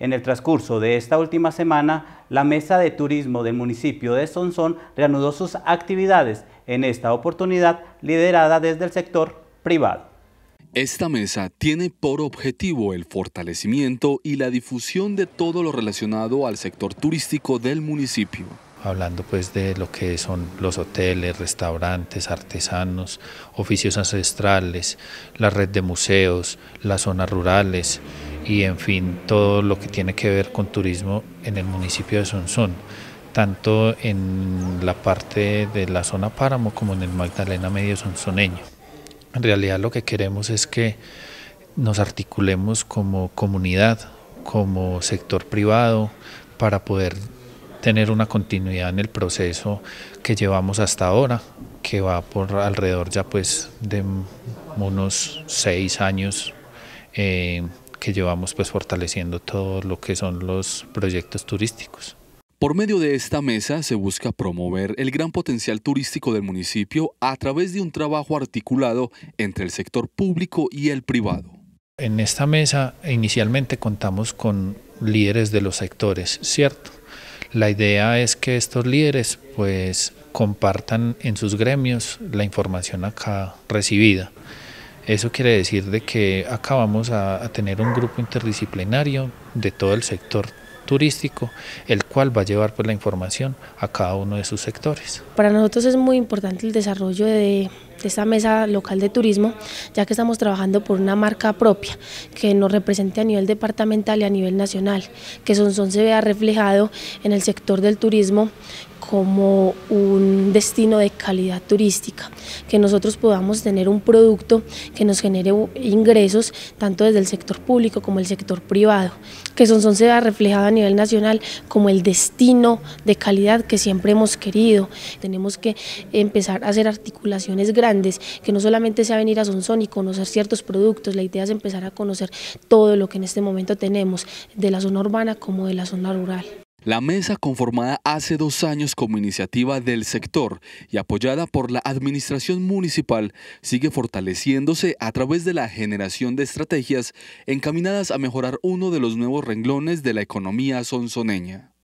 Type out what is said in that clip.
En el transcurso de esta última semana, la Mesa de Turismo del municipio de Sonsón reanudó sus actividades, en esta oportunidad liderada desde el sector privado. Esta mesa tiene por objetivo el fortalecimiento y la difusión de todo lo relacionado al sector turístico del municipio hablando pues de lo que son los hoteles, restaurantes, artesanos, oficios ancestrales, la red de museos, las zonas rurales, y en fin todo lo que tiene que ver con turismo en el municipio de Sonsón, tanto en la parte de la zona páramo como en el Magdalena Medio Sonsoneño. En realidad lo que queremos es que nos articulemos como comunidad, como sector privado, para poder tener una continuidad en el proceso que llevamos hasta ahora, que va por alrededor ya pues de unos seis años. Eh, que llevamos pues fortaleciendo todo lo que son los proyectos turísticos. Por medio de esta mesa se busca promover el gran potencial turístico del municipio a través de un trabajo articulado entre el sector público y el privado. En esta mesa inicialmente contamos con líderes de los sectores, ¿cierto? La idea es que estos líderes pues compartan en sus gremios la información acá recibida. Eso quiere decir de que acabamos a, a tener un grupo interdisciplinario de todo el sector turístico, el cual va a llevar pues la información a cada uno de sus sectores. Para nosotros es muy importante el desarrollo de de esta mesa local de turismo, ya que estamos trabajando por una marca propia que nos represente a nivel departamental y a nivel nacional, que son se vea reflejado en el sector del turismo como un destino de calidad turística, que nosotros podamos tener un producto que nos genere ingresos tanto desde el sector público como el sector privado, que son se vea reflejado a nivel nacional como el destino de calidad que siempre hemos querido. Tenemos que empezar a hacer articulaciones grandes que no solamente sea venir a Sonsón y conocer ciertos productos, la idea es empezar a conocer todo lo que en este momento tenemos, de la zona urbana como de la zona rural. La mesa, conformada hace dos años como iniciativa del sector y apoyada por la administración municipal, sigue fortaleciéndose a través de la generación de estrategias encaminadas a mejorar uno de los nuevos renglones de la economía sonsoneña.